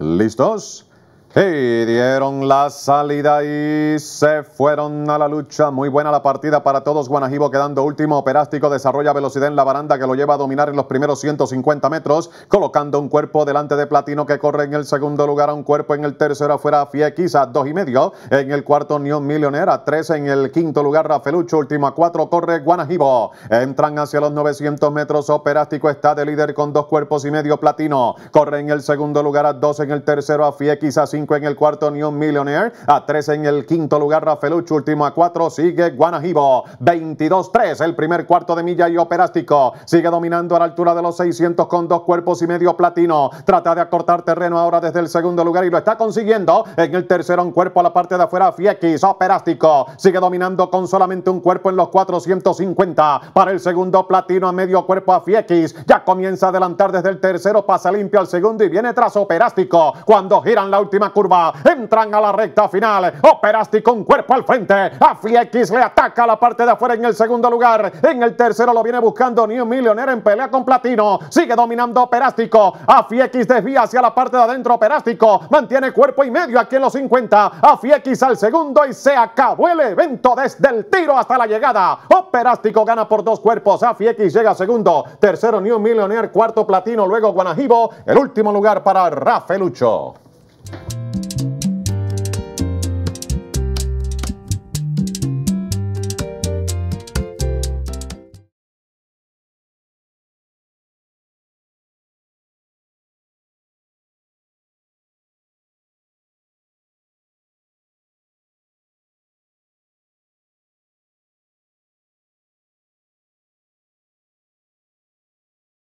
¿Listos? Y dieron la salida y se fueron a la lucha. Muy buena la partida para todos. Guanajibo quedando último. Operástico desarrolla velocidad en la baranda que lo lleva a dominar en los primeros 150 metros, colocando un cuerpo delante de Platino que corre en el segundo lugar, a un cuerpo en el tercero afuera Fiex a dos y medio. En el cuarto Neon Millionaire a tres. En el quinto lugar Rafelucho, último a cuatro, corre Guanajibo. Entran hacia los 900 metros. Operástico está de líder con dos cuerpos y medio. Platino corre en el segundo lugar a dos. En el tercero a Fiex a cinco en el cuarto New Millionaire, a 3 en el quinto lugar Rafelucho último a 4 sigue Guanajibo, 22-3 el primer cuarto de milla y operástico, sigue dominando a la altura de los 600 con dos cuerpos y medio platino, trata de acortar terreno ahora desde el segundo lugar y lo está consiguiendo en el tercero un cuerpo a la parte de afuera Fiex, operástico, sigue dominando con solamente un cuerpo en los 450 para el segundo platino a medio cuerpo a Fiex, ya comienza a adelantar desde el tercero, pasa limpio al segundo y viene tras operástico cuando giran la última curva, entran a la recta final, Operástico, con cuerpo al frente, AFIX le ataca a la parte de afuera en el segundo lugar, en el tercero lo viene buscando New Millionaire en pelea con Platino, sigue dominando Operástico, AFIX desvía hacia la parte de adentro Operástico, mantiene cuerpo y medio aquí en los 50, AFIX al segundo y se acabó el evento desde el tiro hasta la llegada, Operástico gana por dos cuerpos, AFIX llega segundo, tercero New Millionaire, cuarto Platino, luego Guanajibo, el último lugar para Rafaelucho.